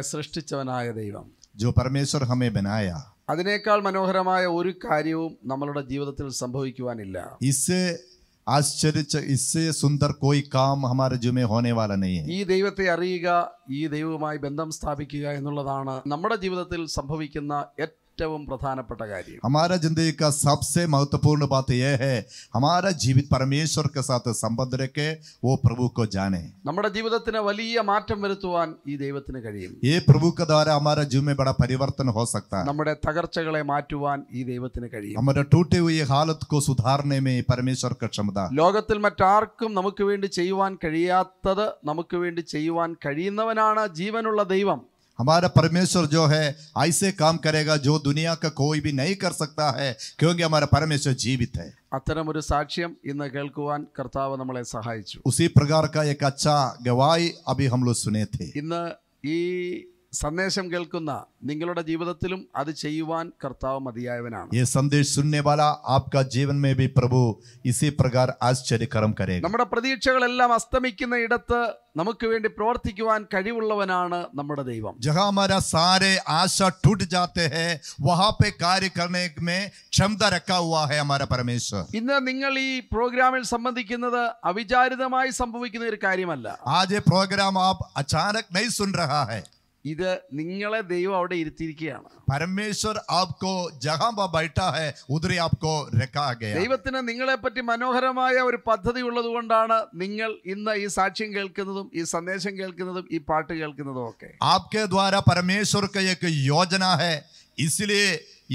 നമ്മളെ സൃഷ്ടിച്ചവനായ ദൈവം ജോ പരമേശ്വർ ഹമേ ബനായ അതിനേക്കാൾ മനോഹരമായ ഒരു കാര്യവും നമ്മളുടെ ജീവിതത്തിൽ സംഭവിക്കുവാനില്ല ഇസ് ആശ്ചര്യിച്ച ഇസ്സേ സുന്ദർ കോയി കാം ഹമാര ജുമേ ഹോനെ വാല നെയ്യേ ഈ ദൈവത്തെ അറിയുക ഈ ദൈവവുമായി ബന്ധം സ്ഥാപിക്കുക എന്നുള്ളതാണ് നമ്മുടെ ജീവിതത്തിൽ സംഭവിക്കുന്ന ഏറ്റവും പ്രധാനപ്പെട്ട കാര്യം അമാര जिंदगी സബ്സെ മഹത്വപൂർണ്ണ പാത്ത ഏ ഹെ അമാര ജീവിത പരമേശ്വർക്ക് സാത്ത് के ഓ പ്രഭുക്കോ ജാനേ നമ്മുടെ ജീവിതത്തിന് വലിയ മാറ്റം വരുത്തുവാൻ ഈ ദൈവത്തിന് കഴിയും ഏ പ്രഭുക്ക ദ്വാര അമാര हमारा ബട പരിവർത്തന ഹോ സക്ത നമ്മുടെ തകർച്ചകളെ മാറ്റുവാൻ ഈ ദൈവത്തിന് കഴിയും നമ്മുടെ ടൂട്ടി ഹുയ ഹാലത്ത് കോ सुधारने में പരമേശ്വർ ക क्षमता ലോകത്തിൽ മറ്റാർക്കും നമുക്ക് വേണ്ടി ചെയ്യുവാൻ കഴിയാത്തത് നമുക്ക് വേണ്ടി ചെയ്യുവാൻ കഴിയുന്നവനാണ് ജീവനുള്ള ദൈവം हमारा परमेश्वर जो है ऐसे काम करेगा जो दुनिया का कोई भी नहीं कर सकता है क्योंकि हमारा परमेश्वर जीवित है അത്തരമൊരു സാക്ഷ്യം ഇന്ന് കേൾക്കുവാൻ കർത്താവ് നമ്മളെ സഹായിച്ചു एक अच्छा गवाही अभी हम लोग सुने थे इन സന്ദേശം കേൾക്കുന്ന നിങ്ങളുടെ ജീവിതത്തിലും അത് ചെയ്യുവാൻ കർത്താവ് മതിയായവനാണ് ഈ संदेश सुनने वाला आपका जीवन में भी प्रभु इसी प्रकार आश्चर्य कर्म करेगा നമ്മുടെ പ്രതീക്ഷകളെല്ലാം അസ്തമിക്കുന്ന ഇടത്ത് നമുക്ക് വേണ്ടി പ്രവർത്തിക്കുവാൻ കഴിവുള്ളവനാണ് നമ്മുടെ ദൈവം ജഹാമര സാരേ ആശ ടൂട്ട് टूट जाते हैं वहां पे कार्य करने में क्षमता रखा हुआ है हमारा परमेश्वर ഇന്ന് നിങ്ങൾ ഈ പ്രോഗ്രാമിൽ സംബന്ധിക്കുന്നത് അവിചാരിതമായി സംഭവിക്കുന്ന ഒരു കാര്യമല്ല आज ये പ്രോഗ്രാം आप अचानक नहीं सुन रहा है ഇത് നിങ്ങളെ ദൈവം അവിടെ ഇരുത്തിയിരിക്കുകയാണ് പരമേശ്വർ ആപ്കോ ജഹാബ ബൈട്ടാ ഹെ ആപ്കോ രക്കാ ഗയ ദൈവത്തിന് നിങ്ങളെ പറ്റി മനോഹരമായ ഒരു പദ്ധതി ഉള്ളതുകൊണ്ടാണ് നിങ്ങൾ ഇന്ന് ഈ സാക്ഷ്യം കേൾക്കുന്നതും ഈ സന്ദേശം കേൾക്കുന്നതും ഈ പാട്ട് കേൾക്കുന്നതും ഒക്കെ ആപ്കെ ദ്വാര പരമേശ്വർ യോജന ഹേ इसलिए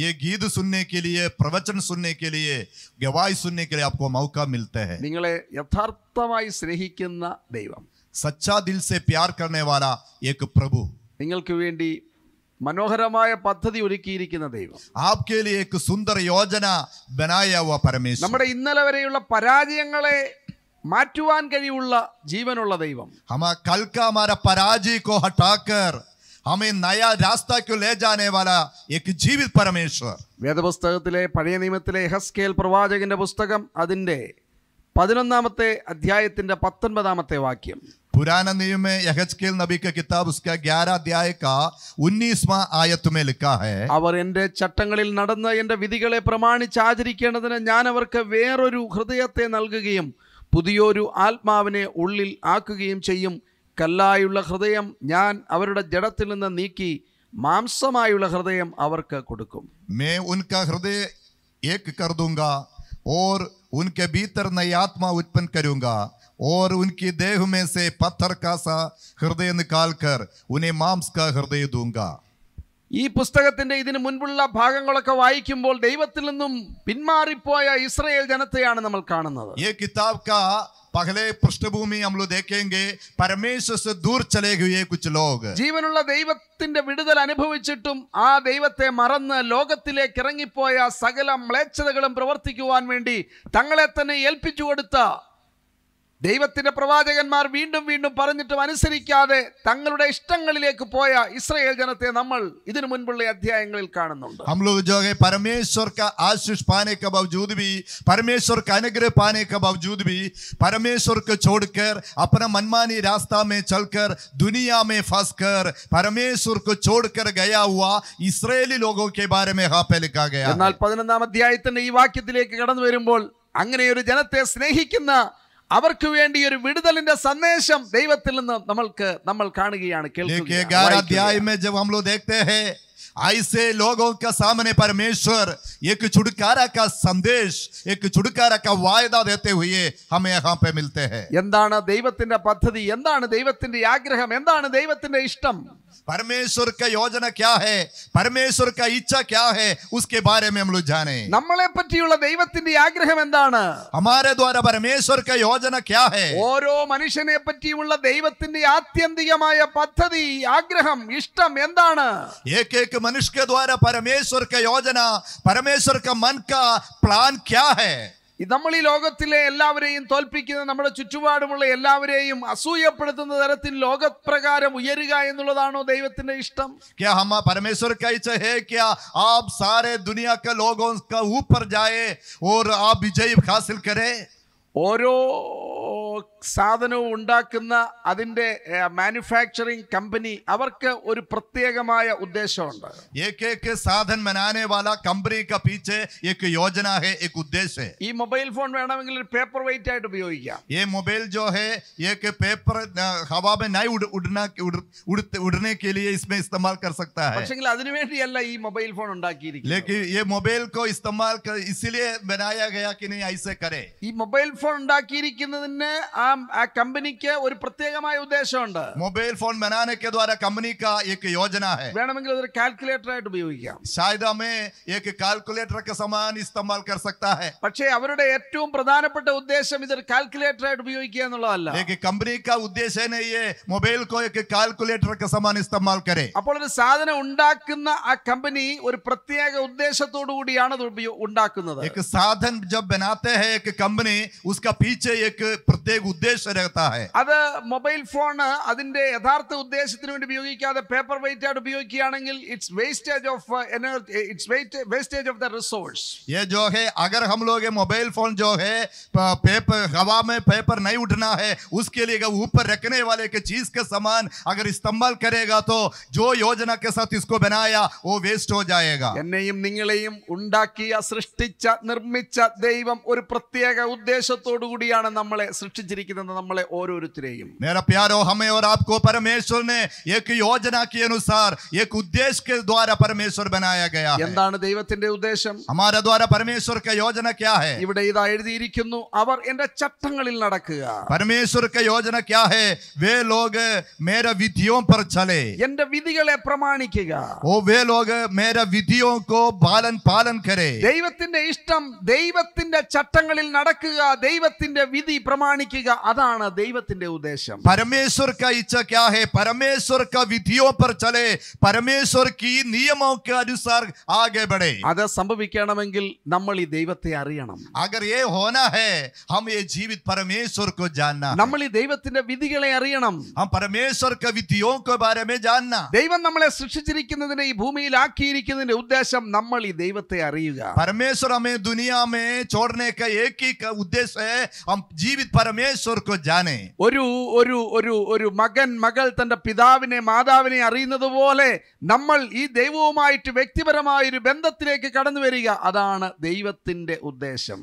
ये गीत सुनने के लिए प्रवचन सुनने के लिए गवाही सुनने के लिए आपको मौका मिलता है നിങ്ങളെ യഥാർത്ഥമായി സ്നേഹിക്കുന്ന ദൈവം സച്ചാ ദിൽ സേ പ്യാർ കർണേ വാല പ്രഭു നിങ്ങൾക്ക് വേണ്ടി മനോഹരമായ പദ്ധതി ഒരുക്കിയിരിക്കുന്ന ദൈവം ആപ്കെ ലിയേ യോജന പരമേശ്വർ നമ്മുടെ ഇന്നലെ വരെയുള്ള പരാജയങ്ങളെ മാറ്റുവാൻ കഴിവുള്ള ജീവനുള്ള ദൈവം ഹമ കൽക്ക ലേ ജീവിത് പരമേശ്വർ വേദപുസ്തകത്തിലെ പഴയ നിയമത്തിലെ ഹസ്കേൽ പ്രവാചകന്റെ പുസ്തകം അതിന്റെ പതിനൊന്നാമത്തെ അധ്യായത്തിന്റെ പത്തൊൻപതാമത്തെ വാക്യം പുരാന नियम യഹജ്കേൽ यहजकेल नबी का किताब उसका 11 अध्याय का 19वां आयत അവർ എൻ്റെ ചട്ടങ്ങളിൽ നടന്ന് എൻ്റെ വിധികളെ പ്രമാണിച്ച് ആചരിക്കേണ്ടതിന് ഞാൻ അവർക്ക് വേറൊരു ഹൃദയത്തെ നൽകുകയും പുതിയൊരു ആത്മാവിനെ ഉള്ളിൽ ആക്കുകയും ചെയ്യും കല്ലായുള്ള ഹൃദയം ഞാൻ അവരുടെ ജഡത്തിൽ നിന്ന് നീക്കി മാംസമായുള്ള ഹൃദയം അവർക്ക് കൊടുക്കും मैं उनका हृदय एक कर दूंगा और उनके भीतर नई आत्मा और उनके देह में से पत्थर का सा हृदय निकालकर उन्हें मांस का हृदय दूंगा ഈ പുസ്തകത്തിന്റെ ഇതിന് മുൻപുള്ള ഭാഗങ്ങളൊക്കെ വായിക്കുമ്പോൾ ദൈവത്തിൽ നിന്നും പിന്മാറിപ്പോയ ഇസ്രയേൽ ജനത്തെയാണ് നമ്മൾ കാണുന്നത് ഈ കിതാബ് കാ पहले पृष्ठभूमि हम लोग देखेंगे परमेश्वर से दूर चले कुछ लोग ജീവനുള്ള ദൈവത്തിന്റെ വിടുതൽ അനുഭവിച്ചിട്ടും ആ ദൈവത്തെ മറന്ന് ലോകത്തിലേക്ക് ഇറങ്ങിപ്പോയ സകല മ്ലേച്ഛതകളും പ്രവർത്തിക്കുവാൻ വേണ്ടി തങ്ങളെ തന്നെ ഏൽപ്പിച്ചു കൊടുത്ത ദൈവത്തിൻ്റെ പ്രവാചകന്മാർ വീണ്ടും വീണ്ടും പറഞ്ഞിട്ടും അനുസരിക്കാതെ തങ്ങളുടെ ഇഷ്ടങ്ങളിലേക്ക് പോയ ഇസ്രയേൽ ജനത്തെ നമ്മൾ ഇതിനു മുൻപുള്ള അധ്യായങ്ങളിൽ കാണുന്നുണ്ട് हम लोग जो है परमेश्वर का आशीष पाने बावजूद भी परमेश्वर अनुग्रह पाने बावजूद भी परमेश्वर को छोड़कर मनमानी रास्ता में चलकर दुनिया में फंसकर परमेश्वर को छोड़कर गया हुआ लोगों के बारे में पे लिखा गया എന്നാൽ പതിനൊന്നാം അധ്യായത്തിന്റെ ഈ വാക്യത്തിലേക്ക് കടന്നു വരുമ്പോൾ അങ്ങനെ ഒരു ജനത്തെ സ്നേഹിക്കുന്ന അവർക്ക് വേണ്ടി ഒരു വിടുതലിന്റെ സന്ദേശം ദൈവത്തിൽ നിന്ന് നമ്മൾക്ക് നമ്മൾ കാണുകയാണ് കേൾക്കുക ऐसे लोगों के सामने परमेश्वर एक छुड़कारा का संदेश एक छुड़कारा का वायदा देते हुए हमें यहां पे मिलते हैं എന്താണ് ദൈവത്തിന്റെ പദ്ധതി എന്താണ് ദൈവത്തിന്റെ ആഗ്രഹം എന്താണ് ദൈവത്തിന്റെ ഇഷ്ടം പരമേശ്വരൻ്റെ യോജന kya hai പരമേശ്വരൻ്റെ ഇച്ഛ kya hai उसके बारे में हम लोग जाने നമ്മളെ പറ്റിയുള്ള ദൈവത്തിൻ്റെ ആഗ്രഹം എന്താണ് हमारे द्वारा परमेश्वर का योजना क्या है ഓരോ മനുഷ്യനെ പറ്റിയുള്ള ദൈവത്തിൻ്റെ ആത്യന്തികമായ പദ്ധതി ആഗ്രഹം ഇഷ്ടം എന്താണ് एक मनुष्य के द्वारा परमेश्वर का योजना परमेश्वर का मन का प्लान क्या है നമ്മൾ ഈ ലോകത്തിലെ എല്ലാവരെയും തോൽപ്പിക്കുന്ന നമ്മുടെ ചുറ്റുപാടുമുള്ള എല്ലാവരെയും അസൂയപ്പെടുത്തുന്ന തരത്തിൽ ലോകപ്രകാരം ഉയരുക എന്നുള്ളതാണോ ദൈവത്തിന്റെ ഇഷ്ടം क्या हम परमेश्वर है क्या आप सारे दुनिया के लोगों का ऊपर जाए और आप विजय हासिल करें ഓരോ സാധനവും ഉണ്ടാക്കുന്ന അതിന്റെ മാനുഫാക്ചറിംഗ് കമ്പനി അവർക്ക് ഒരു പ്രത്യേകമായ ഉദ്ദേശമുണ്ട് സാധൻ യോജന ഈ മൊബൈൽ ഫോൺ വേണമെങ്കിൽ ഒരു പേപ്പർ വെയിറ്റ് ആയിട്ട് ഉപയോഗിക്കാം ഈ മൊബൈൽ ജോ പേപ്പർ ഹവാ മേ ഈ മൊബൈൽ ഫോൺ ഉണ്ടാക്കിയിരിക്കുന്നത് മൊബൈൽ ഈ മൊബൈൽ ഫോൺ ഉണ്ടാക്കിയിരിക്കുന്നതിന് ആ ആ കമ്പനിക്ക് ഒരു പ്രത്യേകമായ ഉദ്ദേശമുണ്ട് മൊബൈൽ ഫോൺ बनाने के द्वारा एक योजना है വേണമെങ്കിൽ ഒരു കാൽക്കുലേറ്റർ ആയിട്ട് ഉപയോഗിക്കാം ശായദ് ഹമേ एक കാൽക്കുലേറ്റർ के समान इस्तेमाल कर सकता है പക്ഷേ അവരുടെ ഏറ്റവും പ്രധാനപ്പെട്ട ഉദ്ദേശം ഇതൊരു കാൽക്കുലേറ്റർ ആയിട്ട് ഉപയോഗിക്കുക എന്നുള്ളതല്ല एक कंपनी का को एक കാൽക്കുലേറ്റർ के समान इस्तेमाल करे അപ്പോൾ ഒരു സാധനം ഉണ്ടാക്കുന്ന ആ കമ്പനി ഒരു പ്രത്യേക ഉദ്ദേശത്തോടു കൂടിയാണ് അത് ഉണ്ടാക്കുന്നത് एक സാധൻ जब बनाते हैं एक कंपनी उसका पीछे एक പ്രത്യേക చేస రెత హే అది మొబైల్ ఫోన్ అదంటే యధార్త ఉద్దేశwidetildeనిండి ఉపయోగించాద పేపర్ వెయిట్ ఐట ఉపయోగ కి యానంగిల్ it's wastage of it's wastage of the resource యే జోహే అగర్ హమ్ లోగే మొబైల్ ఫోన్ జోహే పేపర్ హవా మే పేపర్ నహీ ఉడ్నా హే ఉస్కే లియే గా ఊపర్ రెక్నే వాలే కే చీజ్ కే సమాన్ అగర్ ఇస్తమాల్ کرےగా తో జో యోజనా కే సాత్ ఇస్కో బనాయా ఓ వేస్ట్ హో జాయేగా ఎన్నేయం నింగలేయం ఉండాకి ఆ సృష్టిచ నిర్మిత దైవం ఉరి ప్రత్యేగ ఉద్దేశ తోడు గుడియాన నమలే సృష్టిచ ഇരിക്കുന്നത് നമ്മളെ ഓരോരുത്തരെയും एक योजना के अनुसार एक उद्देश्य के द्वारा परमेश्वर बनाया गया है എന്താണ് ദൈവത്തിന്റെ ഉദ്ദേശം हमारा योजना क्या है ഇവിടെ ഇതാ എഴുതിയിരിക്കുന്നു അവർ എന്റെ ചട്ടങ്ങളിൽ നടക്കുക परमेश्वर का योजना क्या है वे लोग विधियों पर चले എന്റെ വിധികളെ പ്രമാണിക്കുക ഓ वे लोग മേര विधियों को पालन पालन കരേ ദൈവത്തിന്റെ ഇഷ്ടം ദൈവത്തിന്റെ ചട്ടങ്ങളിൽ നടക്കുക ദൈവത്തിന്റെ വിധി പ്രമാണിക്കുക അതാണ് ദൈവത്തിന്റെ ഉദ്ദേശം പരമേശ്വർ का इच्छा चले आगे बढ़े അത് സംഭവിക്കണമെങ്കിൽ നമ്മൾ ഈ ദൈവത്തെ അറിയണം अगर ये होना है हम ये जीवित परमेश्वर को जानना നമ്മൾ ഈ ദൈവത്തിന്റെ വിധികളെ അറിയണം हम परमेश्वर के विधियों बारे में जानना ദൈവം നമ്മളെ സൃഷ്ടിച്ചിരിക്കുന്നതിന്റെ ഈ ഭൂമിയിൽ ആക്കിയിരിക്കുന്നതിന്റെ ഉദ്ദേശം നമ്മൾ ഈ ദൈവത്തെ അറിയുക പരമേശ്വർ हमें दुनिया में छोड़ने का एक ही उद्देश्य है हम जीवित परमेश्वर ഒരു ഒരു ഒരു ഒരു മകൻ മകൾ തന്റെ പിതാവിനെ മാതാവിനെ അറിയുന്നത് പോലെ നമ്മൾ ഈ ദൈവവുമായിട്ട് വ്യക്തിപരമായ ഒരു ബന്ധത്തിലേക്ക് കടന്നു വരിക അതാണ് ദൈവത്തിന്റെ ഉദ്ദേശം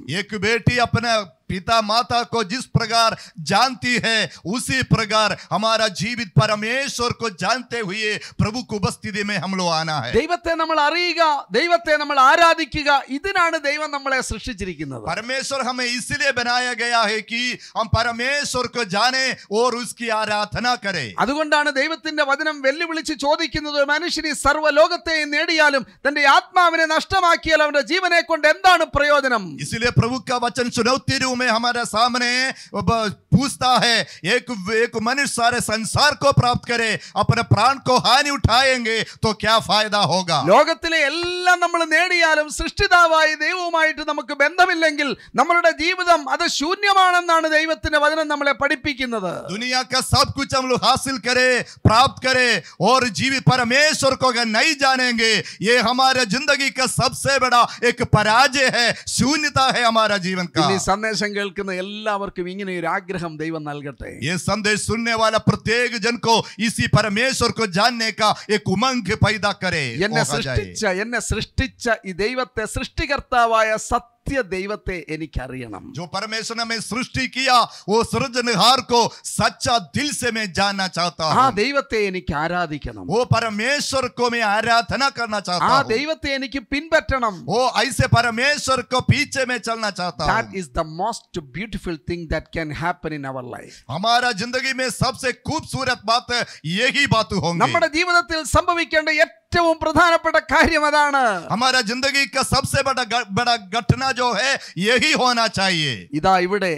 पिता माता को जिस प्रकार जानती है उसी प्रकार हमारा जीवित परमेश्वर को जानते हुए प्रभु പ്രഭു उपस्थिति में हम लोग आना है ദൈവത്തെ നമ്മൾ അറിയുക ദൈവത്തെ നമ്മൾ ആരാധിക്കുക ഇതിനാണ് ദൈവം നമ്മളെ സൃഷ്ടിച്ചിരിക്കുന്നത് പരമേശ്വർ ഹമേ ഇസ്ലേ ബനായ ഗയാ ഹൈ കി ഹം പരമേശ്വർ കോ ജാനേ ഓർ ഉസ്കി ആരാധന കരേ അതുകൊണ്ടാണ് ദൈവത്തിന്റെ വചനം വെല്ലുവിളിച്ച് ചോദിക്കുന്നത് മനുഷ്യന് സർവ്വ ലോകത്തെയും നേടിയാലും തന്റെ ആത്മാവിനെ നഷ്ടമാക്കിയാൽ അവന്റെ ജീവനെ കൊണ്ട് എന്താണ് പ്രയോജനം ഇസ്ലേ പ്രഭു കാ വചൻ ചുനൗത്തി में हमारे सामने पूछता है एक एक मनुष्य सारे संसार को प्राप्त करे अपने प्राण को हानि ഉഠായെങ്കിൽ തോ ക്യാ ഫായദ ഹോഗ ലോകത്തിലെ എല്ലാം നമ്മൾ നേടിയാലും സൃഷ്ടിതാവായ ദൈവവുമായിട്ട് നമുക്ക് ബന്ധമില്ലെങ്കിൽ നമ്മളുടെ ജീവിതം അത് ശൂന്യമാണെന്നാണ് ദൈവത്തിന്റെ വചനം നമ്മളെ പഠിപ്പിക്കുന്നത് ദുനിയ ക സബ് കുച്ച് ഹം ലോഗ് ഹാസിൽ കരേ പ്രാപ്ത് കരേ ഓർ ജീവി പരമേശ്വർ കോ അഗർ നഹീ ജാനേംഗെ യേ ഹമാരെ ജിന്ദഗി ക സബ്സേ ബഡാ ഏക് പരാജയ ഹൈ ശൂന്യത ഹൈ ഹമാരാ ജീവൻ കാ ഈ സന്ദേശം സന്ദേശം കേൾക്കുന്ന എല്ലാവർക്കും ഇങ്ങനെ ഒരു ആഗ്രഹം ദൈവം നൽകട്ടെ ഈ സന്ദേശം सुनने वाला प्रत्येक जन को इसी परमेश्वर को जानने का एक उमंग पैदा करे എന്നെ oh, സൃഷ്ടിച്ച എന്നെ സൃഷ്ടിച്ച ഈ ദൈവത്തെ സൃഷ്ടികർത്താവായ സത്യ దేవతే ఎనికరియణం జో పరమేశునమే సృష్టికియా ఓ సృజనిహార్కో సచా దిల్సేమే జాననా చాహతా హూ హాన్ దేవతే ఎనికి ఆరాధికణం ఓ పరమేశ్వర్కోమే ఆరాధనా కర్నా చాహతా హూ హాన్ దేవతే ఎనికి పిన్బట్టణం ఓ ఐసే పరమేశ్వర్కో పీచేమే చల్నా చాహతా హూ that is the most beautiful thing that can happen in our life హమారా జిందగీ మే సబ్సే ఖూబ్సూరత్ బాత్ యహీ బాతు హోంగే నమడ జీవనతిల్ సంభవికండ య ഏറ്റവും പ്രധാനപ്പെട്ട കാര്യം അതാണ് हमारा जिंदगी का सबसे बड़ा बड़ा घटना जो है यही होना चाहिए ഇതാ ഇവിടെ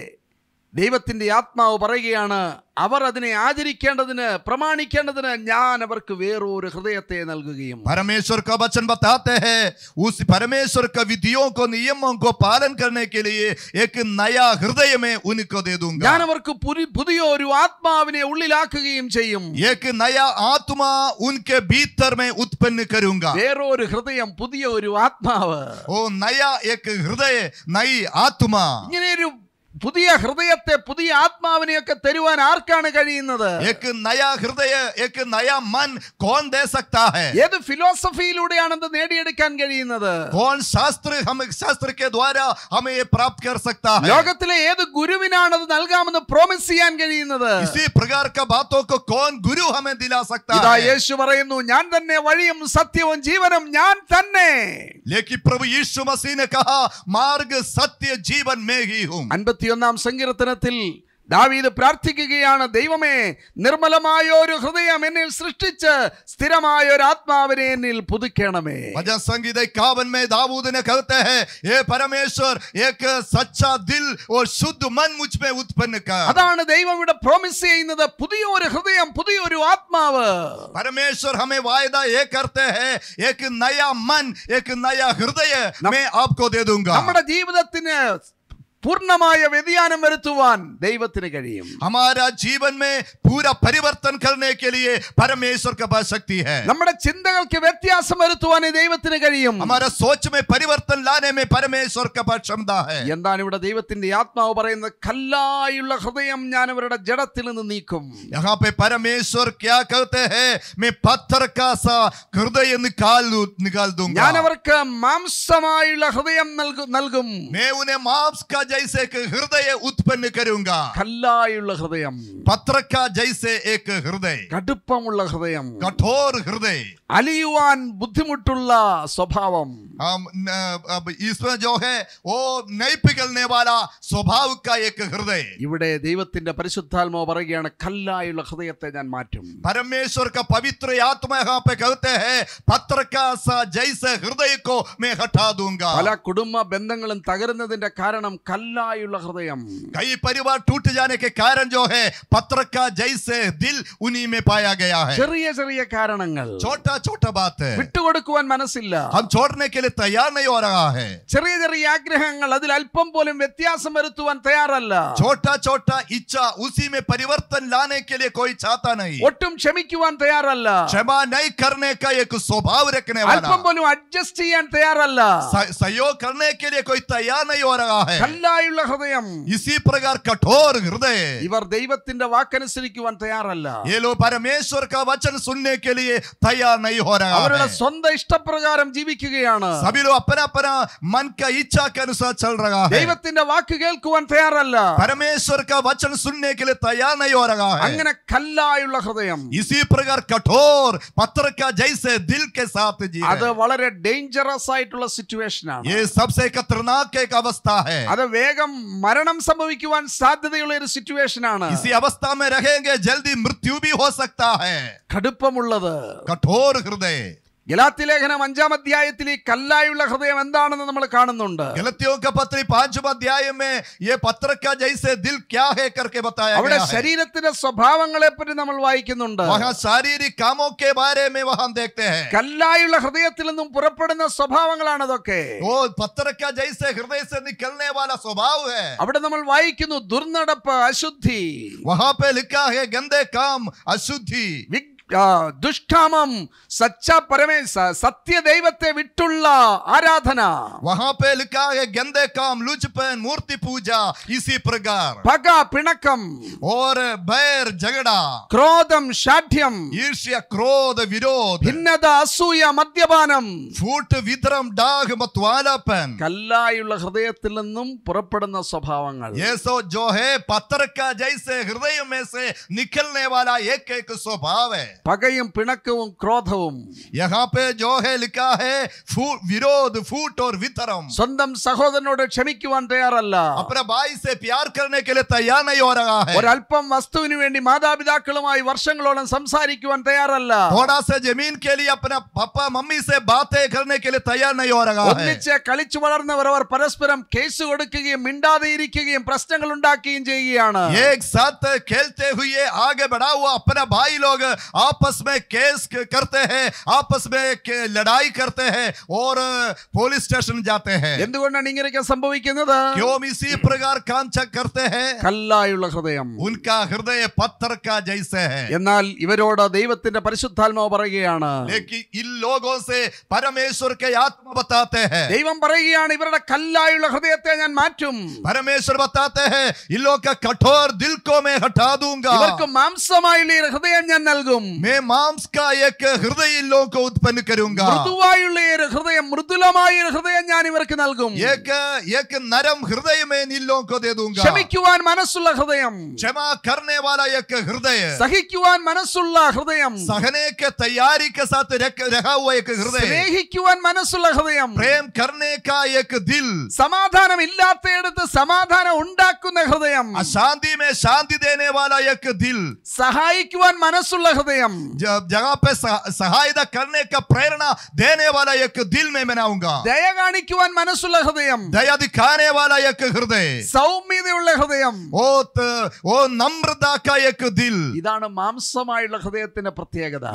ദൈവത്തിൻ്റെ ആത്മാവ് പറയുകയാണ് അവർ അതിനെ ആചരിക്കേണ്ടതിന് പ്രമാണിക്കേണ്ടതിന് ഞാൻ അവർക്ക് വേറൊരു ഹൃദയത്തെ നൽകുകയും പരമേശ്വർ का वचन बताते हैं उस परमेश्वर का विधियों को नियमों को पालन करने के लिए एक नया हृदय में उनको दे दूंगा ഞാൻ അവർക്ക് പുതിയ ആത്മാവിനെ ഉള്ളിലാക്കുകയും ചെയ്യും एक नया आत्मा उनके भीतर में उत्पन्न करूंगा വേറൊരു ഹൃദയം പുതിയ ഒരു ആത്മാവ് ഓ നയ एक हृदय नई आत्मा ഇങ്ങനെ ഒരു പുതിയ ഹൃദയത്തെ പുതിയ ആത്മാവിനെയൊക്കെ തരുവാൻ ആർക്കാണ് കഴിയുന്നത് ഏത് ഫിലോസഫിയിലൂടെയാണ് ഇത് നേടിയെടുക്കാൻ കഴിയുന്നത് ലോകത്തിലെ ഏത് ഗുരുവിനാണ് അത് നൽകാമെന്ന് പ്രോമിസ് ചെയ്യാൻ കഴിയുന്നത് യേശു പറയുന്നു ഞാൻ തന്നെ വഴിയും സത്യവും ജീവനും ഞാൻ തന്നെ ലേക്കി പ്രഭു യേശു മസീന കഹ മാർഗ് സത്യ ജീവൻ മേഹി ഹും അൻപത്തി ഇരുപത്തിയൊന്നാം സങ്കീർത്തനത്തിൽ ദാവീദ് പ്രാർത്ഥിക്കുകയാണ് ദൈവമേ നിർമ്മലമായ ഒരു ഹൃദയം എന്നിൽ സൃഷ്ടിച്ച് സ്ഥിരമായ ഒരു ആത്മാവിനെ എന്നിൽ പുതുക്കണമേ ഭജസംഗീത ദാവൂദിനെ कहते हैं हे परमेश्वर एक सच्चा दिल और शुद्ध मन मुझ में उत्पन्न कर അതാണ് ദൈവം ഇവിടെ പ്രോമിസ് ചെയ്യുന്നത് പുതിയൊരു ഹൃദയം പുതിയൊരു ആത്മാവ് പരമേശ്വർ ഹമേ വായദ ये करते हैं एक नया मन एक नया हृदय मैं आपको दे दूंगा നമ്മുടെ ജീവിതത്തിന് പൂർണ്ണമായ വ്യതിയാനം വരുത്തുവാൻ ദൈവത്തിന് കഴിയും ഹമാരാ ജീവൻ പൂര പരിവർത്തൻ കരനെ പരമേശ്വർ കാ ശക്തി നമ്മുടെ ചിന്തകൾക്ക് വ്യത്യാസം വരുത്തുവാൻ ദൈവത്തിന് കഴിയും ഹമാരാ സോച്ച് പരിവർത്തൻ ലാനേമേ മേ പരമേശ്വർ ക്ഷമത എന്താണ് ഇവിടെ ദൈവത്തിന്റെ ആത്മാവ് പറയുന്നത് കല്ലായുള്ള ഹൃദയം ഞാൻ അവരുടെ ജഡത്തിൽ നിന്ന് നീക്കും യഹാ പേ പരമേശ്വർ ക്യാ കഹത്തെ ഹൈ മേ പത്ഥർ കാ സാ ഹൃദയ നിക്കാൽ നിക്കാൽ ദൂംഗാ ഞാൻ അവർക്ക് മാംസമായുള്ള ഹൃദയം നൽകും നൽകും മേ ഉനേ മാംസ് जैसे हृदय उत्पन्न करूंगा കല്ലായുള്ള ഹൃദയം പത്രക്ക കടുപ്പമുള്ള ഹൃദയം കഠോർ ഹൃദയ അലിയുവാൻ ബുദ്ധിമുട്ടുള്ള സ്വഭാവം जो है वो नहीं पिघलने वाला स्वभाव का एक हृदय ഇവിടെ ദൈവത്തിന്റെ പരിശുദ്ധാത്മാവ് പറയുകയാണ് കല്ലായുള്ള ഹൃദയത്തെ ഞാൻ മാറ്റും പരമേശ്വർ പവിത്ര ആത്മ പല കുടുംബ ബന്ധങ്ങളും തകരുന്നതിന്റെ കാരണം കല്ല कई परिवार टूट जाने के कारण जो है पत्र का जैसे दिल उन्हीं में पाया गया है ചെറിയ ചെറിയ കാരണങ്ങൾ छोटा छोटा बात है വിട്ടുകൊടുക്കുവാൻ മനസ്സില്ല हम छोड़ने के लिए तैयार नहीं हो रहा है ചെറിയ ചെറിയ ആഗ്രഹങ്ങൾ അതിൽ അല്പം പോലും छोटा छोटा इच्छा उसी में परिवर्तन लाने के लिए कोई चाहता नहीं ഒട്ടും ക്ഷമിക്കുവാൻ क्षमा नहीं करने का एक स्वभाव रखने वाला അല്പം പോലും അഡ്ജസ്റ്റ് सहयोग करने के लिए कोई तैयार नहीं हो रहा है ഇല്ലായുള്ള ഹൃദയം കഠോര ഹൃദയ ഇവർ ദൈവത്തിന്റെ വാക്ക് വാക്കനുസരിക്കുവാൻ തയ്യാറല്ല ഏലോ പരമേശ്വർ അവരുടെ സ്വന്തം ഇഷ്ടപ്രകാരം ജീവിക്കുകയാണ് ദൈവത്തിന്റെ വാക്ക് കേൾക്കുവാൻ തയ്യാറല്ല പരമേശ്വർ അങ്ങനെ കല്ലായുള്ള ഹൃദയം ഇസി അത് വളരെ ഡേഞ്ചറസ് ആയിട്ടുള്ള സിറ്റുവേഷൻ ആണ് അവസ്ഥ അത് വേഗം മരണം സംഭവിക്കുവാൻ സാധ്യതയുള്ള ഒരു സിറ്റുവേഷൻ ആണ് അവസ്ഥ കടുപ്പമുള്ളത് കഠോർ ഹൃദയ ഗലാത്തി ലേഖനം അഞ്ചാം അധ്യായത്തിൽ ഈ കല്ലായുള്ള ഹൃദയം എന്താണെന്ന് നമ്മൾ കാണുന്നുണ്ട് അവിടെ ശരീരത്തിന്റെ സ്വഭാവങ്ങളെ പറ്റി നമ്മൾ വായിക്കുന്നുണ്ട് കല്ലായുള്ള ഹൃദയത്തിൽ നിന്നും പുറപ്പെടുന്ന സ്വഭാവങ്ങളാണ് അതൊക്കെ ഓ അവിടെ നമ്മൾ വായിക്കുന്നു ദുർനടപ്പ് അശുദ്ധി അശുദ്ധി दुष्कामम സച്ച പരമേ സത്യ ദൈവത്തെ വിട്ടുള്ള ആരാധന वहां पे लिखा മൂർത്തി പൂജ काम लुचपन मूर्ति पूजा इसी प्रकार पगा पिणकम और बैर झगड़ा क्रोधम शाठ्यम അസൂയ മദ്യപാനം ഫൂട്ട് വിതരം ഡാഗ് മത്വാലപ്പൻ കല്ലായുള്ള ഹൃദയത്തിൽ നിന്നും പുറപ്പെടുന്ന സ്വഭാവങ്ങൾ യേസോ ജോഹേ പത്രക ജൈസേ ഹൃദയമേസേ നിക്കൽനെ വാല ഏകേക സ്വഭാവേ പകയും പിണക്കവും ക്രോധവും യഹാ പേ ജോ ഹേ ലിഖാ വിരോധ് ഫൂട്ട് ഓർ വിതരം സ്വന്തം സഹോദരനോട് ക്ഷമിക്കാൻ തയ്യാറല്ല അപ്പന ഭായി സേ പ്യാർ के लिए तैयार नहीं हो रहा है और अल्पम വസ്തുവിന് വേണ്ടി മാതാപിതാക്കളുമായി വർഷങ്ങളോളം സംസാരിക്കാൻ തയ്യാറല്ല थोड़ा സേ जमीन के लिए അപ്പന पापा मम्मी से बातें करने के लिए तैयार नहीं हो रहा है ഒന്നിച്ച് കളിച്ചു വളർന്നവർ അവർ പരസ്പരം കേസ് കൊടുക്കുകയും മിണ്ടാതെ ഇരിക്കുകയും പ്രശ്നങ്ങൾ ഉണ്ടാക്കുകയും ചെയ്യുകയാണ് ഏക് സാത്ത് ഖേൽത്തെ ഹുയേ ആകെ ബഡാ ഹുവാ അപ്പന ഭായി ലോഗ് ആപ് आपस में केस करते हैं आपस में लड़ाई करते हैं और पुलिस स्टेशन जाते हैं എന്തുകൊണ്ടാണ് ഇങ്ങനെയൊക്കെ സംഭവിക്കുന്നത് ക്യോം ഇസി പ്രകാർ കാം ച ഹേ കല്ലായുള്ള ഹൃദയം ഉൻകാ ഹൃദയ പത്ഥർ കാ ജൈസെ ഹേ എന്നാൽ ഇവരോട് ദൈവത്തിന്റെ പരിശുദ്ധാത്മാവ് പറയുകയാണ് ലേക്കിൻ ഇൻ ലോഗോ സേ പരമേശ്വർ കെ ആത്മ ബതാത്തെ ഹേ ദൈവം പറയുകയാണ് ഇവരുടെ കല്ലായുള്ള ഹൃദയത്തെ ഞാൻ മാറ്റും പരമേശ്വർ ബതാത്തെ ഹേ ഇൻ ലോക കഠോർ ദിൽ കോ മേ ഹട്ടാ ദൂംഗാ ഇവർക്ക് മാംസമായുള്ള ഹൃദയം ഞാൻ നൽകും मैं സമാധാനം ഉണ്ടാക്കുന്ന ഹൃദയം ശാന്തി സഹായിക്കുവാൻ മനസ്സുള്ള ഹൃദയം जगह पे സഹായത करने പ്രേരണ ദേനെ വാല ദിൽ മേ ബനാവുങ്ക ദയ കാണിക്കുവാൻ മനസ്സുള്ള ഹൃദയം ദയ ദിഖാനെ വാല സൗമ്യതയുള്ള ഹൃദയം ഓ ഓ നമ്രതാക്കായ ദിൽ ഇതാണ് മാംസമായുള്ള ഹൃദയത്തിന്റെ പ്രത്യേകത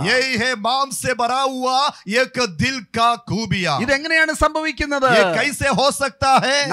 ഇതെങ്ങനെയാണ് സംഭവിക്കുന്നത്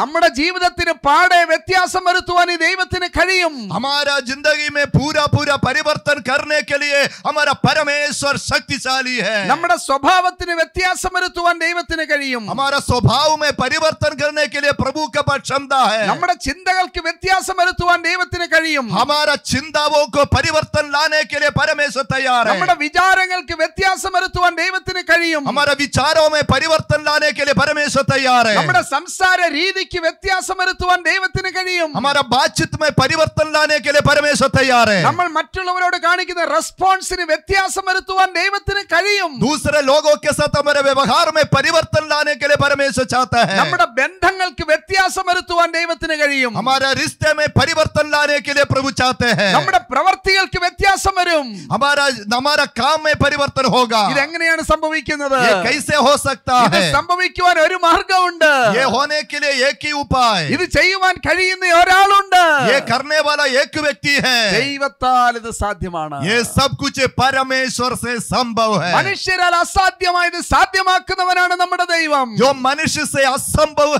നമ്മുടെ ജീവിതത്തിന് പാടെ വ്യത്യാസം വരുത്തുവാൻ ഈ ദൈവത്തിന് കഴിയും ഹമാരാ ജിന്ദഗി പൂരാ പൂരാ പരിവർത്തൻ കർണേ കെ ലിയേ ഹമാര പരമേശ്വർ ശക്തിശാലി ഹേ നമ്മുടെ സ്വഭാവത്തിന് വ്യത്യാസം വരുത്തുവാൻ ദൈവത്തിന് കഴിയും ഹമാര സ്വഭാവമേ പരിവർത്തൻ करने के लिए प्रभु के पास क्षमता है നമ്മുടെ ചിന്തകൾക്ക് വ്യത്യാസം വരുത്തുവാൻ ദൈവത്തിന് കഴിയും ഹമാര ചിന്താവോ കോ പരിവർത്തൻ ലാനെ के लिए പരമേശ്വർ തയ്യാർ ഹേ നമ്മുടെ വിചാരങ്ങൾക്ക് വ്യത്യാസം വരുത്തുവാൻ ദൈവത്തിന് കഴിയും ഹമാര വിചാരോ മേ പരിവർത്തൻ ലാനെ के लिए പരമേശ്വർ തയ്യാർ ഹേ നമ്മുടെ സംസാര രീതിക്ക് വ്യത്യാസം വരുത്തുവാൻ ദൈവത്തിന് കഴിയും ഹമാര ബാച്ചിത് മേ പരിവർത്തൻ ലാനെ के लिए പരമേശ്വർ തയ്യാർ ഹേ നമ്മൾ മറ്റുള്ളവരോട് കാണിക്കുന്ന റെസ്പോൺസിന് വ്യത്യാസം വരുത്തുവാൻ ദൈവത്തിന് കഴിയും ദൂസരെ ലോകോ കെ സാത്ത് ഹമാരെ വ്യവഹാർ മേ പരിവർത്തൻ ലാനെ കെ ലിയെ പരമേശ്വർ ചാഹത്താ ഹൈ നമ്മുടെ ബന്ധങ്ങൾക്ക് വ്യത്യാസം വരുത്തുവാൻ ദൈവത്തിന് കഴിയും ഹമാരെ റിശ്തേ മേ പരിവർത്തൻ ലാനെ കെ ലിയെ പ്രഭു ചാഹത്തെ ഹൈ നമ്മുടെ പ്രവർത്തികൾക്ക് വ്യത്യാസം വരും ഹമാരാ ഹമാരാ കാം മേ പരിവർത്തൻ ഹോഗാ ഇത് എങ്ങനെയാണ് സംഭവിക്കുന്നത് ये कैसे हो सकता है സംഭവിക്കുവാൻ ഒരു മാർഗമുണ്ട് ये होने के लिए एक ही उपाय ഇത് ചെയ്യുവാൻ കഴിയുന്ന ഒരാളുണ്ട് ये करने वाला एक व्यक्ति है ദൈവത്താൽ ഇത് സാധ്യമാണ് ये सब कुछ പരമേശ്വരത്തെ സംഭവ മനുഷ്യരാൽ അസാധ്യമായത് സാധ്യമാക്കുന്നവനാണ് നമ്മുടെ ദൈവം ജോ മനുഷ്യ അസംഭവ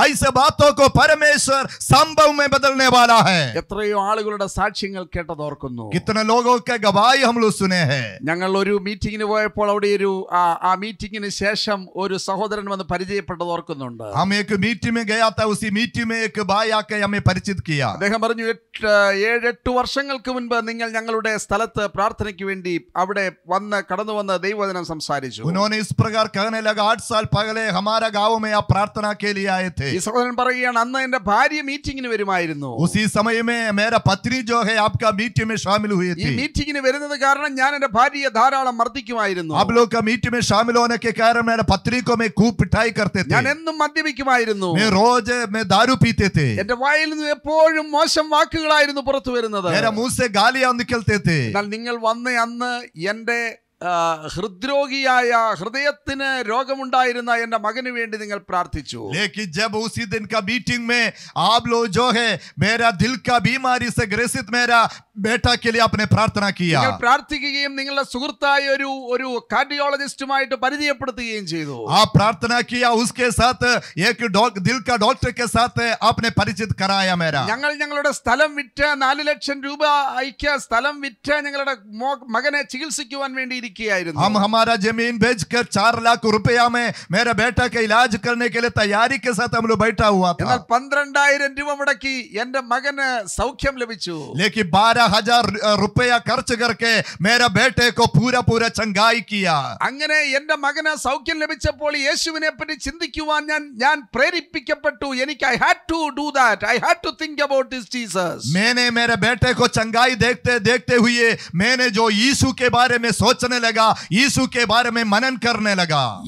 ഹൈ പരമേശ്വർ സംഭവ മേ വാലാ എത്രയോ ആളുകളുടെ സാക്ഷ്യങ്ങൾ കേട്ടത് ഓർക്കുന്നു കിത്തന ലോഗോ ഗവായി ഹം ലോ ഞങ്ങൾ ഒരു മീറ്റിംഗിന് പോയപ്പോൾ അവിടെ ഒരു ആ മീറ്റിംഗിന് ശേഷം ഒരു സഹോദരൻ വന്ന് പരിചയപ്പെട്ടത് ഓർക്കുന്നുണ്ട് ഹം ഗയാ ഉസി മീറ്റിംഗ് മേ ഏക് പരിചിത് അദ്ദേഹം പറഞ്ഞു ഏഴെട്ട് വർഷങ്ങൾക്ക് മുൻപ് നിങ്ങൾ ഞങ്ങളുടെ സ്ഥലത്ത് പ്രാർത്ഥനയ്ക്ക് വേണ്ടി അവിടെ വന്ന് കടന്നു വന്ന് ദൈവവചനം സംസാരിച്ചു ഈ സഹോദരൻ പറയുകയാണ് അന്ന് എന്റെ ഭാര്യ മീറ്റിംഗിന് വരുമായിരുന്നു ഈ മീറ്റിംഗിന് വരുന്നത് കാരണം ഞാൻ എന്റെ ഭാര്യയെ ധാരാളം മർദ്ദിക്കുമായിരുന്നു आप ഞാൻ എന്നും മദ്യപിക്കുമായിരുന്നു दारू എന്റെ വായിൽ നിന്ന് എപ്പോഴും മോശം വാക്കുകളായിരുന്നു പുറത്തു വരുന്നത് നിങ്ങൾ വന്ന അന്ന് എന്ന് എൻ്റെ ഹൃദ്രോഗിയായ ഹൃദയത്തിന് രോഗമുണ്ടായിരുന്ന എന്റെ മകന് വേണ്ടി നിങ്ങൾ പ്രാർത്ഥിച്ചു പ്രാർത്ഥിക്കുകയും നിങ്ങളുടെ സുഹൃത്തായ ഒരു ഒരു കാർഡിയോളജിസ്റ്റുമായിട്ട് പരിചയപ്പെടുത്തുകയും ചെയ്തു ആ പ്രാർത്ഥന ഞങ്ങൾ ഞങ്ങളുടെ സ്ഥലം വിറ്റ് നാല് ലക്ഷം രൂപ അയക്കുക സ്ഥലം വിറ്റ് ഞങ്ങളുടെ മകനെ ചികിത്സിക്കുവാൻ വേണ്ടി ആഗ്രഹിക്കുകയായിരുന്നു हम हमारा जमीन बेचकर चार लाख रुपया में मेरा बेटा का इलाज करने के लिए तैयारी के साथ हम लोग बैठा हुआ था എന്നാൽ പന്ത്രണ്ടായിരം രൂപ മുടക്കി എന്റെ മകന് സൗഖ്യം लेकिन बारह रुपया खर्च करके मेरा बेटे को पूरा पूरा चंगाई किया അങ്ങനെ എന്റെ മകന് സൗഖ്യം ലഭിച്ചപ്പോൾ യേശുവിനെ പറ്റി ചിന്തിക്കുവാൻ ഞാൻ ഞാൻ പ്രേരിപ്പിക്കപ്പെട്ടു എനിക്ക് I had to do that I had to think about this Jesus मैंने मेरे बेटे को चंगाई देखते देखते हुए मैंने जो यीशु के बारे में सोचने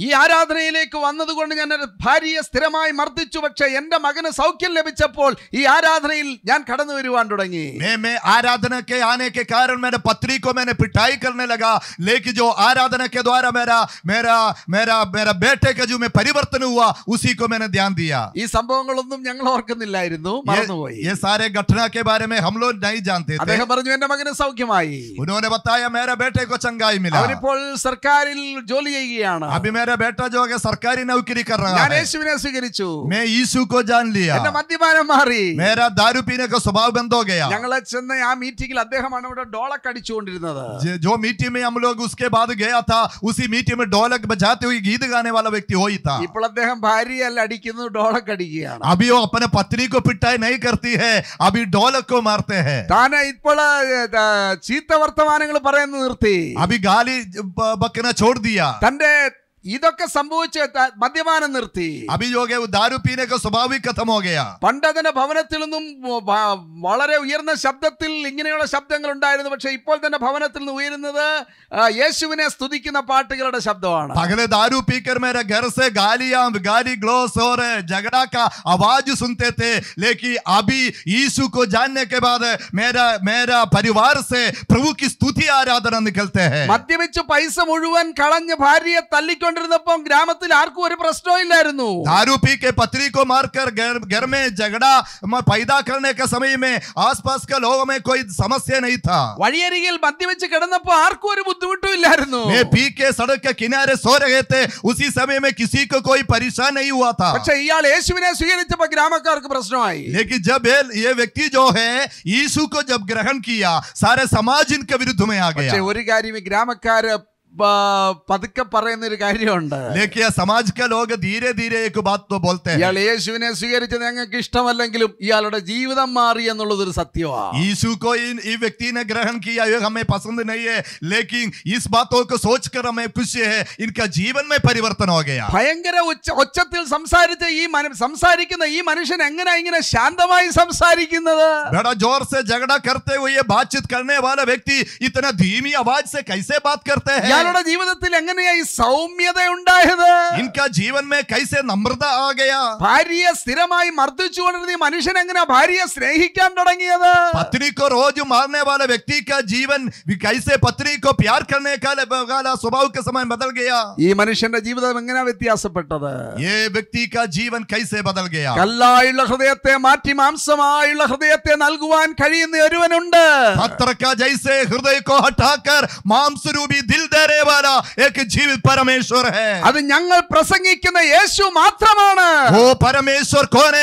ഈ ആരാധനയിലേക്ക് വന്നതുകൊണ്ട് ഞാൻ ഭാര്യയെ സ്ഥിരമായി മർദ്ദിച്ചു പക്ഷേ എന്റെ മകന് സൗഖ്യം ലഭിച്ചപ്പോൾ ഈ ആരാധനയിൽ ഞാൻ കടന്നു വരുവാൻ തുടങ്ങി मैं സംഭവങ്ങളൊന്നും ഞങ്ങൾ ഓർക്കുന്നില്ലായിരുന്നു പറഞ്ഞു എൻ്റെ മകന് സൗഖ്യമായി അവരിപ്പോൾ സർക്കാരിൽ ജോലി ചെയ്യുകയാണ് अभी യേശുവിനെ സ്വീകരിച്ചു मैं മദ്യപാനം മാറി मेरा दारू पीने ചെന്ന ആ മീറ്റിംഗിൽ അദ്ദേഹമാണ് ഇവിടെ ഡോളക് അടിച്ചുകൊണ്ടിരുന്നത് ജോ മീറ്റിംഗ് मीटिंग में हम लोग उसके बाद गया था उसी गाने ഇപ്പോൾ അദ്ദേഹം ഭാര്യയല്ല അടിക്കുന്നത് ഡോളക് അടിക്കുകയാണ് അഭിയോ അപ്പനെ अपने पत्नी को കർത്തി नहीं करती है अभी ढोलक को ഇപ്പോൾ ചീത്ത വർത്തമാനങ്ങൾ പറയുന്നത് നിർത്തി അഭി गाली खाली बकना छोड़ दिया തന്റെ ഇതൊക്കെ സംഭവിച്ച മദ്യപാനം നിർത്തി അഭി യോഗ ദാരു പീനൊക്കെ സ്വാഭാവിക പണ്ട് അതിന്റെ ഭവനത്തിൽ നിന്നും വളരെ ഉയർന്ന ശബ്ദത്തിൽ ഇങ്ങനെയുള്ള ശബ്ദങ്ങൾ ഉണ്ടായിരുന്നു പക്ഷെ ഇപ്പോൾ തന്നെ ഭവനത്തിൽ നിന്ന് ഉയരുന്നത് യേശുവിനെ സ്തുതിക്കുന്ന പാട്ടുകളുടെ ശബ്ദമാണ് പകലെ ദാരു പീക്കർ മേരെ ഘർ സെ ഗാലിയാം വികാരി ഗ്ലോസ് ഓർ ജഗഡ കാ ആവാജ് സുനते थे लेकिन अभी यीशु को जानने के बाद मेरा मेरा परिवार से प्रभु की स्तुति आराधना निकलते हैं മദ്യപിച്ച് പൈസ മുഴുവൻ കളഞ്ഞു ഭാര്യയെ തല്ലിക്കൊണ്ട് കൊണ്ടിരുന്നപ്പം ഗ്രാമത്തിൽ ആർക്കും ഒരു പ്രശ്നവും ഇല്ലായിരുന്നു घर में झगड़ा पैदा करने के समय में आसपास लोगों में कोई समस्या नहीं था വഴിയരികിൽ മദ്യപിച്ച് കിടന്നപ്പോൾ ആർക്കും ഒരു ബുദ്ധിമുട്ടും ഇല്ലായിരുന്നു उसी समय में किसी को कोई नहीं हुआ था लेकिन जब व्यक्ति जो है यीशु को जब ग्रहण किया सारे समाज इनके विरुद्ध में आ गया ഒരു കാര്യം ഗ്രാമക്കാര് പതുക്കെ പറയുന്ന ഒരു കാര്യമുണ്ട് സമാജിക ലോക ധീരെ ധീരേക്ക് ഇയാൾ യേശുവിനെ സ്വീകരിച്ചത് ഞങ്ങൾക്ക് ഇഷ്ടമല്ലെങ്കിലും ഇയാളുടെ ജീവിതം മാറി എന്നുള്ളത് ഒരു സത്യമാണ് യേശു കോ ജീവൻ മേ പരിവർത്തൻ ഭയങ്കര ഒച്ചത്തിൽ സംസാരിച്ച ഈ സംസാരിക്കുന്ന ഈ മനുഷ്യൻ എങ്ങനെ ഇങ്ങനെ ശാന്തമായി സംസാരിക്കുന്നത് ബഡാ ജോർ സെ ജഗഡ करते हुए बातचीत करने वाला व्यक्ति इतना धीमी आवाज से कैसे बात അവരുടെ ജീവിതത്തിൽ എങ്ങനെയായി സൗമ്യത ഉണ്ടായത് ഇൻകാ ജീവൻ മേ കൈസെ നമ്രത ആകയാ ഭാര്യയെ സ്ഥിരമായി മർദ്ദിച്ചുകൊണ്ടിരുന്ന ഈ മനുഷ്യൻ എങ്ങനെയാ ഭാര്യയെ സ്നേഹിക്കാൻ തുടങ്ങിയത് പത്നിക്കോ റോജ് മാറനെ വാല വ്യക്തിക്ക ജീവൻ കൈസെ പത്രിക്കോ പ്യാർ करने കാല സ്വഭാവ സമയം ബദൽ ഗയാ ഈ മനുഷ്യന്റെ ജീവിതം എങ്ങനെയാ വ്യത്യാസപ്പെട്ടത് ഏ വ്യക്തിക്ക ജീവൻ കൈസെ ബദൽ ഗയാ കല്ലായുള്ള ഹൃദയത്തെ മാറ്റി മാംസമായുള്ള ഹൃദയത്തെ നൽകുവാൻ കഴിയുന്ന ഒരുവനുണ്ട് അത്രക്ക ജൈസെ ഹൃദയക്കോ ഹട്ടാക്കർ മാംസരൂപി ദിൽ ദേ അത് ഞങ്ങൾ പ്രസംഗിക്കുന്ന യേശു മാത്രമാണ് ഓ പരമേശ്വർ कौन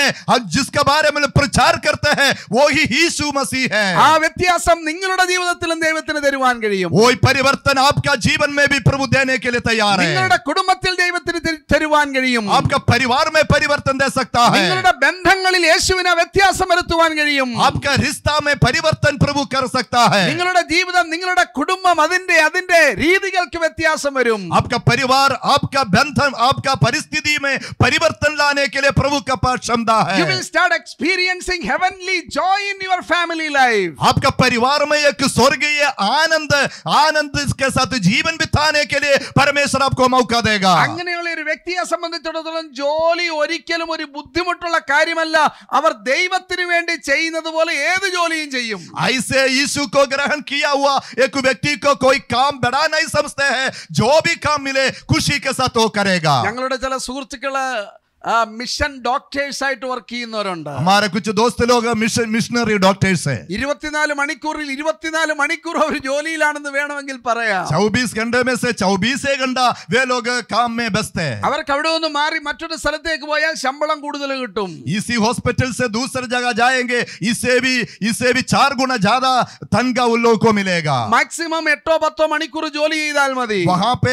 വ്യത്യാസം നിങ്ങളുടെ ജീവിതത്തിലും ദൈവത്തിന് തരുവാൻ കഴിയും ഓ പരിവർത്തന ജീവൻ जीवन में भी प्रभु നിങ്ങളുടെ കുടുംബത്തിൽ ദൈവത്തിന് തരുവാൻ കഴിയും आपका परिवार में നിങ്ങളുടെ ബന്ധങ്ങളിൽ യേശുവിനെ വ്യത്യാസം വരുത്തുവാൻ കഴിയും आपका रिश्ता में परिवर्तन നിങ്ങളുടെ ജീവിതം നിങ്ങളുടെ കുടുംബം അതിന്റെ അതിന്റെ രീതികൾ നിങ്ങൾക്ക് വ്യത്യാസം വരും आपका परिवार आपका बंधन आपका परिस्थिति में परिवर्तन लाने के लिए प्रभु का पास क्षमता है you will start experiencing heavenly joy in your family life आपका परिवार में एक स्वर्गीय आनंद आनंद के साथ जीवन बिताने के लिए परमेश्वर आपको मौका देगा അങ്ങനെയുള്ള ഒരു വ്യക്തിയെ സംബന്ധിച്ചിടത്തോളം ജോലി ഒരിക്കലും ഒരു ബുദ്ധിമുട്ടുള്ള കാര്യമല്ല അവർ ദൈവത്തിന് വേണ്ടി ചെയ്യുന്നത് പോലെ ഏത് ജോലിയും ചെയ്യും ऐसे यीशु को ग्रहण किया हुआ एक व्यक्ति को कोई काम बड़ा नहीं समझ दोस्त है जो भी काम मिले खुशी के साथ वो करेगा ഞങ്ങളുടെ ചില സുഹൃത്തുക്കള് മിഷൻ ഡോക്ടേഴ്സ് ആയിട്ട് വർക്ക് ചെയ്യുന്നവരുണ്ട് हमारे कुछ दोस्त ഇരുപത്തിനാല് മണിക്കൂറിൽ ഇരുപത്തിനാല് മണിക്കൂർ അവർ ജോലിയിലാണെന്ന് വേണമെങ്കിൽ പറയാം ചൗബീസ് ചൗബീസേ है അവർക്ക് അവിടെ ഒന്ന് മാറി മറ്റൊരു സ്ഥലത്തേക്ക് പോയാൽ ശമ്പളം കൂടുതൽ കിട്ടും ഇസി ഹോസ്പിറ്റൽ മാക്സിമം എട്ടോ പത്തോ മണിക്കൂർ ജോലി ചെയ്താൽ മതി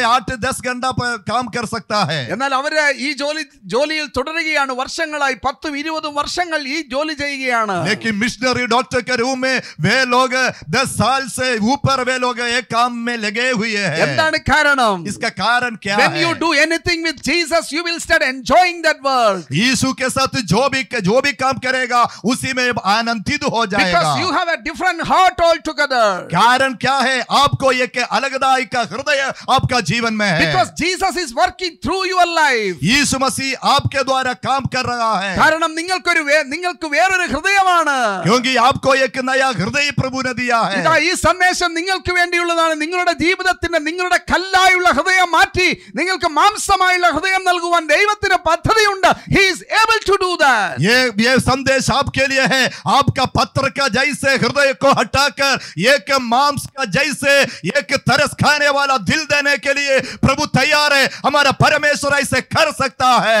8 10 है എന്നാൽ അവര് ഈ ജോലി ജോലി ജോലിയിൽ തുടരുകയാണ് വർഷങ്ങളായി പത്തും ഇരുപതും വർഷങ്ങൾ ഈ ജോലി ചെയ്യുകയാണ് लेकिन मिशनरी डॉक्टर के रूम में वे लोग 10 साल से ऊपर वे लोग एक काम में लगे हुए हैं എന്താണ് കാരണം इसका कारण क्या When है? you do anything with Jesus you will start enjoying that work यीशु के साथ जो भी जो भी काम करेगा उसी में आनंदित हो जाएगा Because you have a different heart altogether कारण क्या है आपको एक अलगदाई का हृदय आपका जीवन में है Because Jesus is working through your life यीशु मसीह आप કે દો આરા કામ કર રહા હૈ કારણમ નિંગલકુર વે નિંગલક વેરે હૃદયમાન ક્યોકી આપકો એક નયા હૃદય પ્રભુ નદીયા ઇકા ઇ સંદેશમ નિંગલક વેન્ડિયુલ્લાના નિંગલડા જીવિદતને નિંગલડા કલ્લાયુલ્લા હૃદય માટી નિંગલક માંસમાયુલ્લા હૃદયમ નલગુવાન દેવતને પદ્ધતિ ઉંડ he is able to that યે ય સંદેશ આપ કે લિયે હૈ આપકા પત્ર કા જૈસે હૃદય કો હટાકર યે કે માંસ કા જૈસે યે કે તરસ ખાનેવાલા દિલ દેને કે લિયે પ્રભુ તૈયાર હૈ હમારા પરમેશ્વર ઇસે કર સકતા હૈ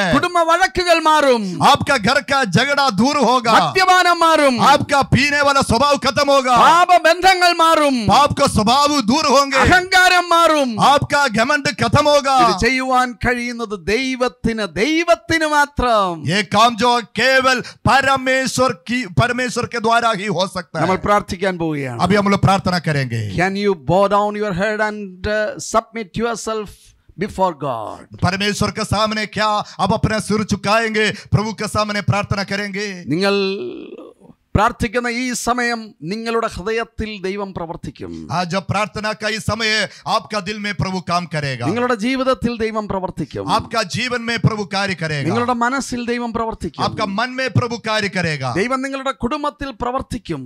വഴക്കുകൾ മാറും आपका घर का झगड़ा दूर होगा മദ്യപാനം മാറും आपका पीने वाला स्वभाव खत्म होगा പാപ ബന്ധങ്ങൾ മാറും आपका स्वभाव दूर होंगे അഹങ്കാരം മാറും आपका घमंड खत्म होगा ഇത് ചെയ്യുവാൻ കഴിയുന്നത് ദൈവത്തിന് ദൈവത്തിന് മാത്രം ये काम जो केवल परमेश्वर की परमेश्वर के द्वारा ही हो सकता നമ്മൾ है പ്രാർത്ഥിക്കാൻ പോവുകയാണ് अभी हम लोग प्रार्थना करेंगे Can you bow down your head and uh, submit yourself before God परमेश्वर के सामने क्या आप अपने सिर झुकाएंगे प्रभु के सामने प्रार्थना करेंगे നിങ്ങൾ പ്രാർത്ഥിക്കുന്ന ഈ സമയം നിങ്ങളുടെ ഹൃദയത്തിൽ ദൈവം പ്രവർത്തിക്കും നിങ്ങളുടെ ജീവിതത്തിൽ ദൈവം പ്രവർത്തിക്കും ജീവൻ നിങ്ങളുടെ മനസ്സിൽ ദൈവം പ്രവർത്തിക്കും ദൈവം നിങ്ങളുടെ കുടുംബത്തിൽ പ്രവർത്തിക്കും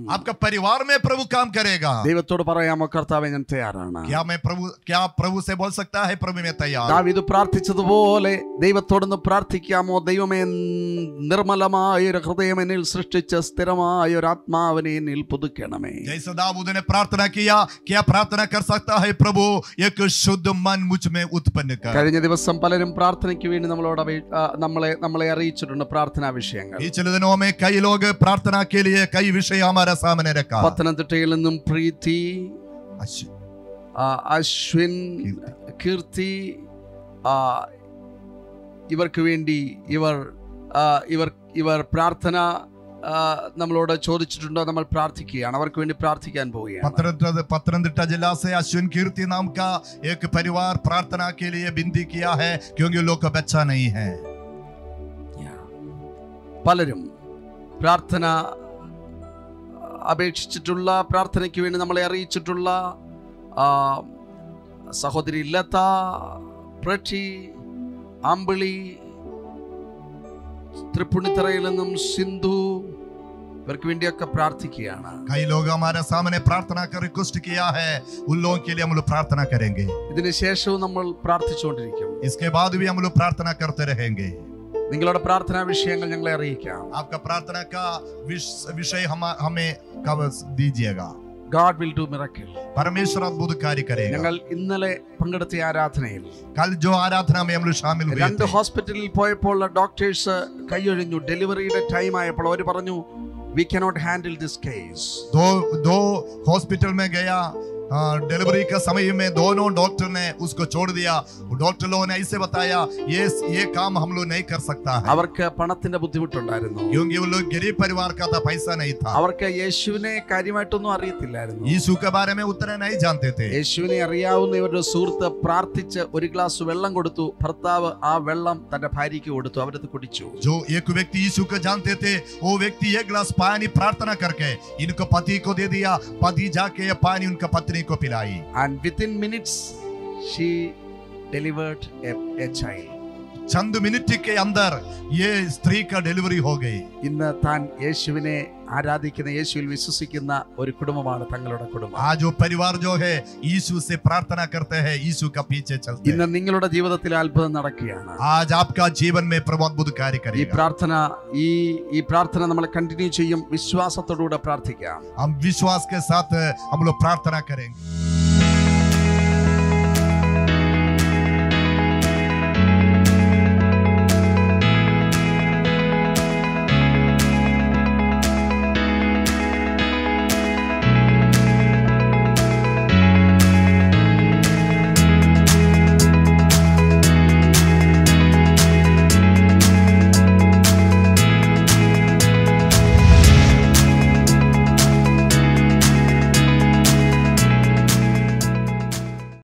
പ്രഭു കാം കരേഗാ ദൈവത്തോട് പറയാമോ കർത്താവെ ഞാൻ തയ്യാറാണ് പ്രാർത്ഥിച്ചതുപോലെ ദൈവത്തോടൊന്ന് പ്രാർത്ഥിക്കാമോ ദൈവമേ നിർമ്മലമായ ഒരു ഹൃദയം എന്നിൽ സൃഷ്ടിച്ച സ്ഥിരമായ ശക്തമായ ഒരു ആത്മാവിനെ നിൽ പുതുക്കണമേ ജയ്സദാബുദിനെ പ്രാർത്ഥന കിയാ കേ പ്രാർത്ഥന കർ സക്താ ഹൈ പ്രഭു ഏക ശുദ്ധ മൻ മുജ് മേ ഉത്പന്ന കർ കഴിഞ്ഞ ദിവസം പലരും പ്രാർത്ഥനയ്ക്ക് വേണ്ടി നമ്മളോട് നമ്മളെ നമ്മളെ അറിയിച്ചിട്ടുണ്ട് പ്രാർത്ഥനാ വിഷയങ്ങൾ ഈ ചിലതിനോമേ കൈ ലോക പ്രാർത്ഥന കേലിയെ കൈ വിഷയ ഹമാര സാമനെ രക്ക പത്തനംതിട്ടയിൽ നിന്നും പ്രീതി അശ്വിൻ അശ്വിൻ കീർത്തി ഇവർക്ക് വേണ്ടി ഇവർ ഇവർ ഇവർ പ്രാർത്ഥന നമ്മളോട് ചോദിച്ചിട്ടുണ്ടോ നമ്മൾ പ്രാർത്ഥിക്കുകയാണ് അവർക്ക് വേണ്ടി പ്രാർത്ഥിക്കാൻ പോവുകയാണ് പത്തനംതിട്ട പത്തനംതിട്ട जिला से अश्विन कीर्ति नाम का एक परिवार प्रार्थना के लिए बच्चा नहीं है പലരും പ്രാർത്ഥന അപേക്ഷിച്ചിട്ടുള്ള പ്രാർത്ഥനയ്ക്ക് വേണ്ടി നമ്മളെ അറിയിച്ചിട്ടുള്ള സഹോദരി ലത പ്രഠി അമ്പിളി തൃപ്പുണിത്തറയിൽ നിന്നും സിന്ധു ഇവർക്ക് വേണ്ടിയൊക്കെ പ്രാർത്ഥിക്കുകയാണ് കൈ ലോക ഹമാരെ സാമനെ പ്രാർത്ഥന റിക്വസ്റ്റ് किया है उन लोगों के लिए हम लोग प्रार्थना करेंगे ഇതിന് ശേഷവും നമ്മൾ പ്രാർത്ഥിച്ചുകൊണ്ടിരിക്കും इसके बाद भी हम लोग प्रार्थना करते रहेंगे നിങ്ങളുടെ പ്രാർത്ഥനാ വിഷയങ്ങൾ ഞങ്ങളെ അറിയിക്കാം आपका प्रार्थना का विषय हम हमें दीजिएगा God will do miracle. परमेश्वर अद्भुत कार्य करेगा ഞങ്ങൾ ഇന്നലെ പങ്കെടുത്ത ആരാധനയിൽ കൽ ജോ ആരാധന में हम लोग शामिल हुए രണ്ട് ഹോസ്പിറ്റലിൽ പോയപ്പോൾ ഡോക്ടേഴ്സ് കൈയൊഴിഞ്ഞു ഡെലിവറിയുടെ ടൈം ആയപ്പോൾ അവർ പറഞ്ഞു we cannot handle this case. दो दो हॉस्पिटल में गया डिलीवरी का समय में दोनों डॉक्टर ने उसको छोड़ दिया डॉक्टर लोगों ने ऐसे बताया ये ये काम हम लोग नहीं कर सकता है के അവർക്ക് പണത്തിന്റെ ബുദ്ധിമുട്ടുണ്ടായിരുന്നു क्योंकि वो लोग गरीब परिवार का था पैसा नहीं था के यीशु ने അവർക്ക് नहीं കാര്യമായിട്ടൊന്നും അറിയത്തില്ലായിരുന്നു यीशु के बारे में उतना नहीं जानते थे यीशु ने യേശുവിനെ അറിയാവുന്ന ഇവരുടെ സുഹൃത്ത് പ്രാർത്ഥിച്ച് ഒരു ഗ്ലാസ് വെള്ളം കൊടുത്തു ഭർത്താവ് ആ വെള്ളം തന്റെ ഭാര്യയ്ക്ക് കൊടുത്തു അവരത് കുടിച്ചു जो एक व्यक्ति यीशु को जानते थे वो व्यक्ति एक ग्लास पानी प्रार्थना करके इनको पति को दे दिया पति जाके ये पानी उनका पत्नी को पिलाई and within minutes she delivered a child ചന്ത് മിനിറ്റ് കെ അന്തർ ഏ സ്ത്രീ ക ഡെലിവറി हो गई ഇന്ന് താൻ യേശുവിനെ ആരാധിക്കുന്ന യേശുവിൽ വിശ്വസിക്കുന്ന ഒരു കുടുംബമാണ് തങ്ങളുടെ കുടുംബം ആ ജോ പരിവാർ ജോ ഹേ യേശു സേ പ്രാർത്ഥന करते हैं യേശു ക പീछे ചൽ ഇന്ന് നിങ്ങളുടെ ജീവിതത്തിൽ അത്ഭുതം നടക്കുകയാണ് ആജ് ആപ്കാ ജീവൻ മേ പ്രഭു അത്ഭുത കാര്യ കരേഗ ഈ പ്രാർത്ഥന ഈ ഈ പ്രാർത്ഥന നമ്മൾ കണ്ടിന്യൂ ചെയ്യും വിശ്വാസത്തോടുകൂടെ പ്രാർത്ഥിക്കാം ഹം വിശ്വാസ് കെ സാത്ത് ഹം ലോഗ് പ്രാർത്ഥന കരേംഗേ